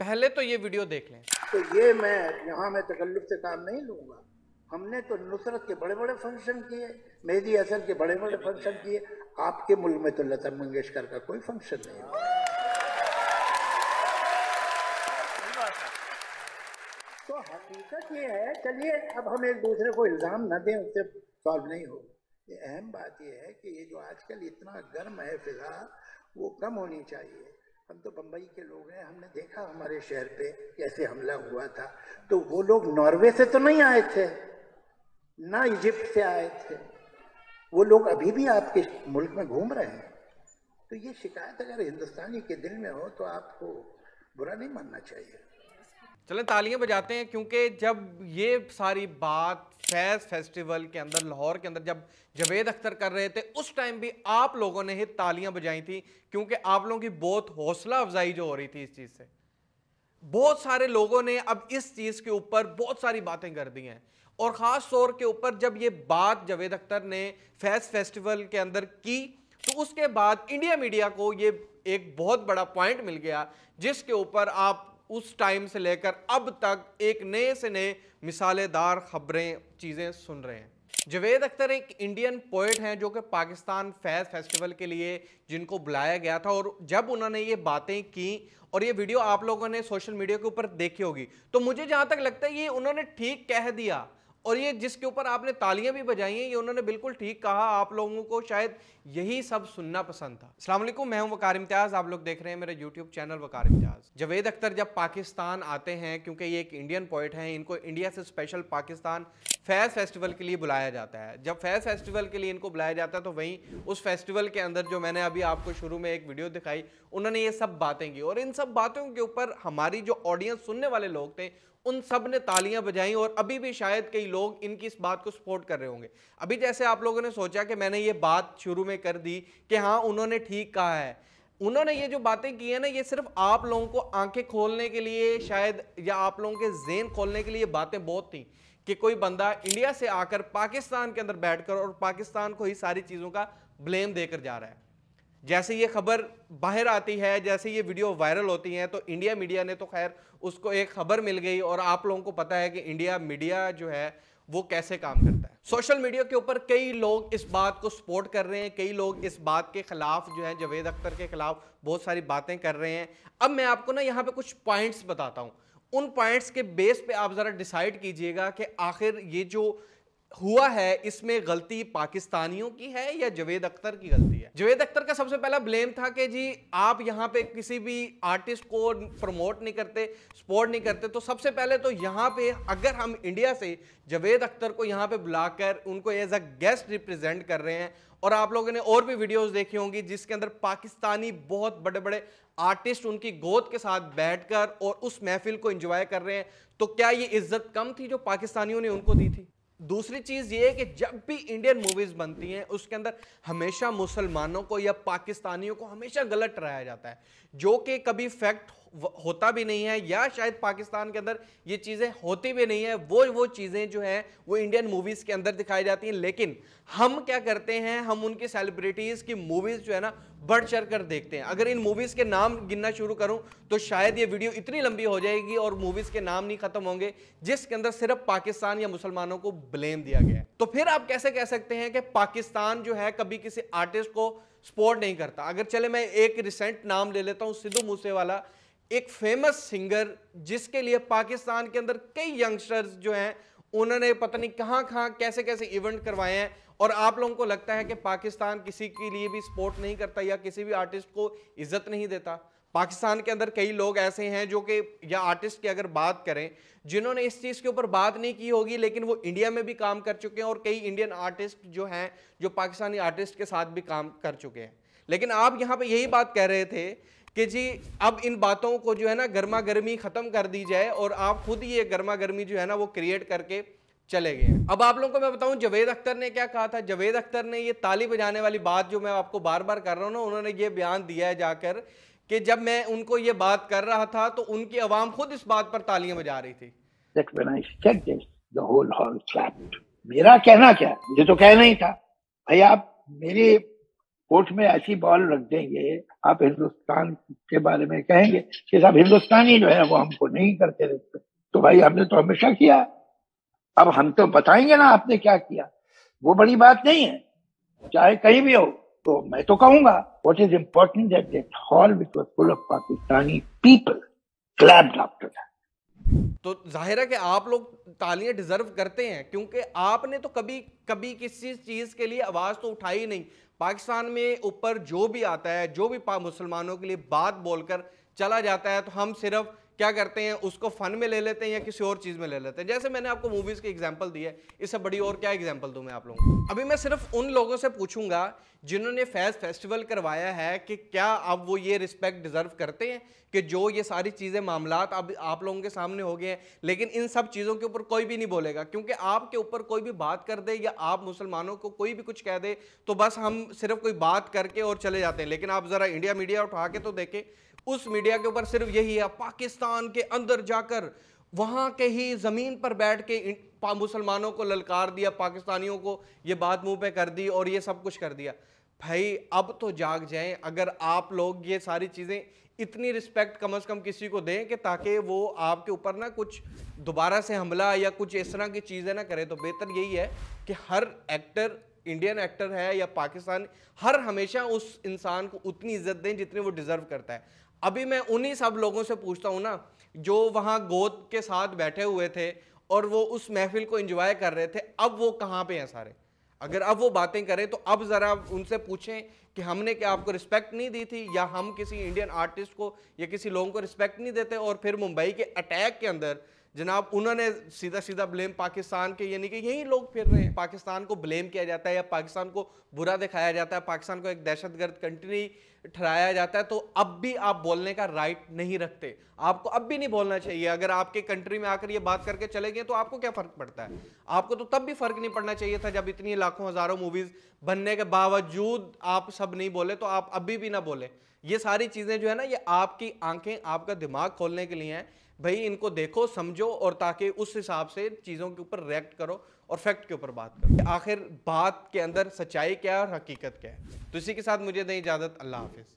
पहले तो ये वीडियो देख लें तो ये मैं यहाँ मैं तकल्लुफ से काम नहीं लूँगा हमने तो नुसरत के बड़े बड़े फंक्शन किए मेहदी हसन के बड़े बड़े फंक्शन किए आपके मुल्क में तो लता मंगेशकर का कोई फंक्शन नहीं हुआ तो हकीकत ये है चलिए अब हम एक दूसरे को इल्ज़ाम ना दें उससे सॉल्व नहीं हो ये अहम बात यह है कि ये जो आजकल इतना गर्म है फिजा वो कम होनी चाहिए हम तो बम्बई के लोग हैं हमने देखा हमारे शहर पे कैसे हमला हुआ था तो वो लोग नॉर्वे से तो नहीं आए थे ना इजिप्ट से आए थे वो लोग अभी भी आपके मुल्क में घूम रहे हैं तो ये शिकायत अगर हिंदुस्तानी के दिल में हो तो आपको बुरा नहीं मानना चाहिए चलें तालियां बजाते हैं क्योंकि जब ये सारी बात फैज फेस्टिवल के अंदर लाहौर के अंदर जब जवेद अख्तर कर रहे थे उस टाइम भी आप लोगों ने ही तालियां बजाई थी क्योंकि आप लोगों की बहुत हौसला अफजाई जो हो रही थी इस चीज़ से बहुत सारे लोगों ने अब इस चीज़ के ऊपर बहुत सारी बातें कर दी हैं और ख़ास तौर के ऊपर जब ये बात जवेद अख्तर ने फैज फेस्टिवल के अंदर की तो उसके बाद इंडिया मीडिया को ये एक बहुत बड़ा पॉइंट मिल गया जिसके ऊपर आप उस टाइम से लेकर अब तक एक नए से नए मिसालेदार खबरें चीज़ें सुन रहे हैं जवेद अख्तर एक इंडियन पोइट हैं जो कि पाकिस्तान फैज फेस्टिवल के लिए जिनको बुलाया गया था और जब उन्होंने ये बातें की और ये वीडियो आप लोगों ने सोशल मीडिया के ऊपर देखी होगी तो मुझे जहाँ तक लगता है ये उन्होंने ठीक कह दिया और ये जिसके ऊपर आपने तालियां भी बजाई हैं ये उन्होंने बिल्कुल ठीक कहा आप लोगों को शायद यही सब सुनना पसंद था असलम मैं हूं वकार इम्तियाज आप लोग देख रहे हैं मेरे यूट्यूब चैनल वकार इम्तियाज जवेद अख्तर जब पाकिस्तान आते हैं क्योंकि ये एक इंडियन पॉइंट हैं इनको इंडिया से स्पेशल पाकिस्तान फैज़ फेस्टिवल के लिए बुलाया जाता है जब फैज़ फेस्टिवल के लिए इनको बुलाया जाता है तो वहीं उस फेस्टिवल के अंदर जो मैंने अभी आपको शुरू में एक वीडियो दिखाई उन्होंने ये सब बातें की और इन सब बातों के ऊपर हमारी जो ऑडियंस सुनने वाले लोग थे उन सब ने तालियां बजाई और अभी भी शायद कई लोग इनकी इस बात को सपोर्ट कर रहे होंगे अभी जैसे आप लोगों ने सोचा कि मैंने ये बात शुरू में कर दी कि हाँ उन्होंने ठीक कहा है उन्होंने ये जो बातें की है ना ये सिर्फ आप लोगों को आंखें खोलने के लिए शायद या आप लोगों के जेन खोलने के लिए बातें बहुत थी कि कोई बंदा इंडिया से आकर पाकिस्तान के अंदर बैठकर और पाकिस्तान को ही सारी चीज़ों का ब्लेम देकर जा रहा है जैसे ये खबर बाहर आती है जैसे ये वीडियो वायरल होती है तो इंडिया मीडिया ने तो खैर उसको एक खबर मिल गई और आप लोगों को पता है कि इंडिया मीडिया जो है वो कैसे काम करता है सोशल मीडिया के ऊपर कई लोग इस बात को सपोर्ट कर रहे हैं कई लोग इस बात के खिलाफ जो है जवेद अख्तर के खिलाफ बहुत सारी बातें कर रहे हैं अब मैं आपको ना यहाँ पे कुछ पॉइंट्स बताता हूँ उन पॉइंट्स के बेस पे आप ज़रा डिसाइड कीजिएगा कि आखिर ये जो हुआ है इसमें गलती पाकिस्तानियों की है या जवेद अख्तर की गलती है जवेद अख्तर का सबसे पहला ब्लेम था कि जी आप यहाँ पे किसी भी आर्टिस्ट को प्रमोट नहीं करते सपोर्ट नहीं करते तो सबसे पहले तो यहाँ पे अगर हम इंडिया से जवेद अख्तर को यहाँ पे बुलाकर उनको एज अ गेस्ट रिप्रेजेंट कर रहे हैं और आप लोगों ने और भी वीडियोस देखी होंगी जिसके अंदर पाकिस्तानी बहुत बड़े बड़े आर्टिस्ट उनकी गोद के साथ बैठकर और उस महफिल को एंजॉय कर रहे हैं तो क्या ये इज्जत कम थी जो पाकिस्तानियों ने उनको दी थी दूसरी चीज़ ये है कि जब भी इंडियन मूवीज़ बनती हैं उसके अंदर हमेशा मुसलमानों को या पाकिस्तानियों को हमेशा गलत ठहराया जाता है जो कि कभी फैक्ट होता भी नहीं है या शायद पाकिस्तान के अंदर ये चीज़ें होती भी नहीं है वो वो चीज़ें जो हैं वो इंडियन मूवीज़ के अंदर दिखाई जाती हैं लेकिन हम क्या करते हैं हम उनकी सेलिब्रिटीज़ की मूवीज़ जो है ना बढ़ चढ़ कर देखते हैं अगर इन मूवीज़ के नाम गिनना शुरू करूं तो शायद ये वीडियो इतनी लंबी हो जाएगी और मूवीज़ के नाम नहीं ख़त्म होंगे जिसके अंदर सिर्फ पाकिस्तान या मुसलमानों को ब्लेम दिया गया है तो फिर आप कैसे कह सकते हैं कि पाकिस्तान जो है कभी किसी आर्टिस्ट को सपोर्ट नहीं करता अगर चले मैं एक रिसेंट नाम ले लेता हूँ सिद्धू मूसेवाला एक फेमस सिंगर जिसके लिए पाकिस्तान के अंदर कई यंगस्टर्स जो हैं उन्होंने पता नहीं कहाँ कहाँ कैसे कैसे इवेंट करवाए हैं और आप लोगों को लगता है कि पाकिस्तान किसी के लिए भी सपोर्ट नहीं करता या किसी भी आर्टिस्ट को इज्जत नहीं देता पाकिस्तान के अंदर कई लोग ऐसे हैं जो कि या आर्टिस्ट की अगर बात करें जिन्होंने इस चीज़ के ऊपर बात नहीं की होगी लेकिन वो इंडिया में भी काम कर चुके हैं और कई इंडियन आर्टिस्ट जो हैं जो पाकिस्तानी आर्टिस्ट के साथ भी काम कर चुके हैं लेकिन आप यहाँ पे यही बात कह रहे थे कि जी अब इन बातों को जो है ना गर्मा गर्मी ख़त्म कर दी जाए और आप खुद ये गर्मा गर्मी जो है ना वो क्रिएट करके चले गए अब आप लोगों को मैं बताऊं जवेद अख्तर ने क्या कहा था जवेद अख्तर ने ये ताली बजाने वाली बात जो मैं आपको बार बार कर रहा हूँ ना उन्होंने ये बयान दिया है जाकर कि जब मैं उनको ये बात कर रहा था तो उनकी आवाम खुद इस बात पर तालियां बजा रही थी मेरा कहना क्या मुझे तो कहना ही था भाई आप मेरी कोर्ट में ऐसी बॉल रख देंगे आप हिंदुस्तान के बारे में कहेंगे कि साहब हिंदुस्तानी जो है वो हमको नहीं करते रहते तो भाई हमने तो हमेशा किया अब हम तो बताएंगे ना आपने क्या किया वो बड़ी बात नहीं है चाहे कहीं भी हो तो मैं तो कहूंगा what is important that that hall which was full of Pakistani people क्लैब डॉक्टर तो जाहिर है कि आप लोग तालियां डिजर्व करते हैं क्योंकि आपने तो कभी कभी किसी चीज़ के लिए आवाज़ तो उठाई नहीं पाकिस्तान में ऊपर जो भी आता है जो भी मुसलमानों के लिए बात बोलकर चला जाता है तो हम सिर्फ क्या करते हैं उसको फन में ले लेते हैं या किसी और चीज़ में ले लेते हैं जैसे मैंने आपको मूवीज़ की एग्जाम्पल दी है इससे बड़ी और क्या एग्जाम्पल दू मैं आप लोगों को अभी मैं सिर्फ उन लोगों से पूछूंगा जिन्होंने फैज फेस्टिवल करवाया है कि क्या अब वो ये रिस्पेक्ट डिज़र्व करते हैं कि जो ये सारी चीज़ें मामला अब आप लोगों के सामने हो गए हैं लेकिन इन सब चीज़ों के ऊपर कोई भी नहीं बोलेगा क्योंकि आपके ऊपर कोई भी बात कर दे या आप मुसलमानों को कोई भी कुछ कह दे तो बस हम सिर्फ कोई बात करके और चले जाते हैं लेकिन आप ज़रा इंडिया मीडिया उठा के तो देखें उस मीडिया के ऊपर सिर्फ यही है पाकिस्तान के अंदर जाकर वहां के ही ज़मीन पर बैठ के मुसलमानों को ललकार दिया पाकिस्तानियों को ये बात मुंह पे कर दी और ये सब कुछ कर दिया भाई अब तो जाग जाएं अगर आप लोग ये सारी चीज़ें इतनी रिस्पेक्ट कम से कम किसी को दें कि ताकि वो आपके ऊपर ना कुछ दोबारा से हमला या कुछ इस तरह की चीज़ें ना करें तो बेहतर यही है कि हर एक्टर इंडियन एक्टर है या पाकिस्तान हर हमेशा उस इंसान को उतनी इज्जत दें जितनी वो डिज़र्व करता है अभी मैं उन्हीं सब लोगों से पूछता हूँ ना जो वहाँ गोद के साथ बैठे हुए थे और वो उस महफिल को इंजॉय कर रहे थे अब वो कहाँ पे हैं सारे अगर अब वो बातें करें तो अब ज़रा उनसे पूछें कि हमने क्या आपको रिस्पेक्ट नहीं दी थी या हम किसी इंडियन आर्टिस्ट को या किसी लोगों को रिस्पेक्ट नहीं देते और फिर मुंबई के अटैक के अंदर जनाब उन्होंने सीधा सीधा ब्लेम पाकिस्तान के यानी कि यही लोग फिर रहे हैं पाकिस्तान को ब्लेम किया जाता है या पाकिस्तान को बुरा दिखाया जाता है पाकिस्तान को एक दहशतगर्द कंट्री ठहराया जाता है तो अब भी आप बोलने का राइट नहीं रखते आपको अब भी नहीं बोलना चाहिए अगर आपके कंट्री में आकर ये बात करके चले गए तो आपको क्या फर्क पड़ता है आपको तो तब भी फर्क नहीं पड़ना चाहिए था जब इतनी लाखों हजारों मूवीज बनने के बावजूद आप सब नहीं बोले तो आप अभी भी ना बोले ये सारी चीजें जो है ना ये आपकी आंखें आपका दिमाग खोलने के लिए हैं भाई इनको देखो समझो और ताकि उस हिसाब से चीज़ों के ऊपर रिएक्ट करो और फैक्ट के ऊपर बात करो आखिर बात के अंदर सच्चाई क्या है और हकीकत क्या है तो इसी के साथ मुझे दें इजाज़त अल्लाह हाफिज़